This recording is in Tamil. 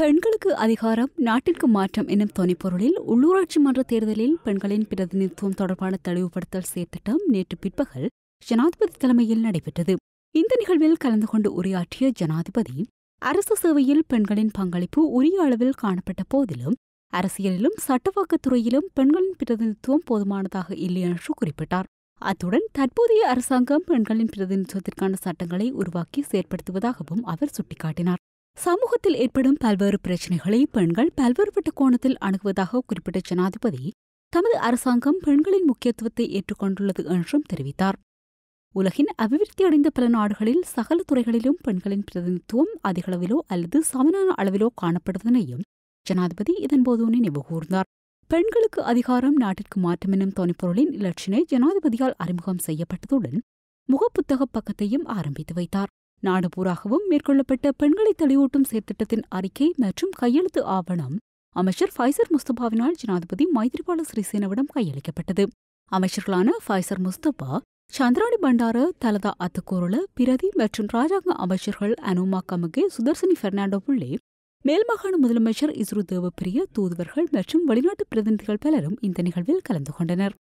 பெண்களுக்கு அதிகாரம் நாட்டிற்கு மாற்றம் எனும் துணைப்பொருளில் உள்ளூராட்சி மன்ற தேர்தலில் பெண்களின் பிரதிநிதித்துவம் தொடர்பான தெளிவுபடுத்தல் செயற்திட்டம் நேற்று பிற்பகல் ஜனாதிபதி தலைமையில் நடைபெற்றது இந்த நிகழ்வில் கலந்து கொண்டு உரையாற்றிய ஜனாதிபதி அரசு சேவையில் பெண்களின் பங்களிப்பு உரிய அளவில் காணப்பட்ட போதிலும் அரசியலிலும் சட்டவாக்கத் துறையிலும் பெண்களின் பிரதிநிதித்துவம் போதுமானதாக இல்லை என்று குறிப்பிட்டார் அத்துடன் தற்போதைய அரசாங்கம் பெண்களின் பிரதிநிதித்துவத்திற்கான சட்டங்களை உருவாக்கி செயற்படுத்துவதாகவும் அவர் சுட்டிக்காட்டினார் சமூகத்தில் ஏற்படும் பல்வேறு பிரச்சினைகளை பெண்கள் பல்வேறுபட்ட கோணத்தில் அணுகுவதாக குறிப்பிட்ட ஜனாதிபதி தமது அரசாங்கம் பெண்களின் முக்கியத்துவத்தை ஏற்றுக்கொண்டுள்ளது என்றும் தெரிவித்தார் உலகின் அபிவிருத்தியடைந்த பல நாடுகளில் சகல துறைகளிலும் பெண்களின் பிரதிநிதித்துவம் அதிகளவிலோ அல்லது சமனான அளவிலோ காணப்படுவதனையும் ஜனாதிபதி இதன்போது நினைவு கூர்ந்தார் பெண்களுக்கு அதிகாரம் நாட்டிற்கு மாற்றம் எனும் தொனிப்பொருளின் இலட்சினை ஜனாதிபதியால் அறிமுகம் செய்யப்பட்டதுடன் முகப்புத்தக பக்கத்தையும் ஆரம்பித்து வைத்தார் நாடு பூராகவும் மேற்கொள்ளப்பட்ட பெண்களை தெளிவூட்டும் செயற்திட்டத்தின் அறிக்கை மற்றும் கையெழுத்து ஆவணம் அமைச்சர் ஃபைசர் முஸ்தபாவினால் ஜனாதிபதி மைத்ரிபால சிறிசேனவிடம் கையளிக்கப்பட்டது அமைச்சர்களான ஃபைசர் முஸ்தபா சந்திராணி பண்டார தலதா அத்துக்கோரள பிரதி மற்றும் ராஜாங்க அமைச்சர்கள் அனுமா கமகே சுதர்சனி பெர்னாண்டோ புள்ளே மேல்மாகாண முதலமைச்சர் இஸ்ரு தேவப்பிரிய தூதுவர்கள் மற்றும் வெளிநாட்டு பிரதிநிதிகள் பலரும் இந்த நிகழ்வில் கலந்து கொண்டனர்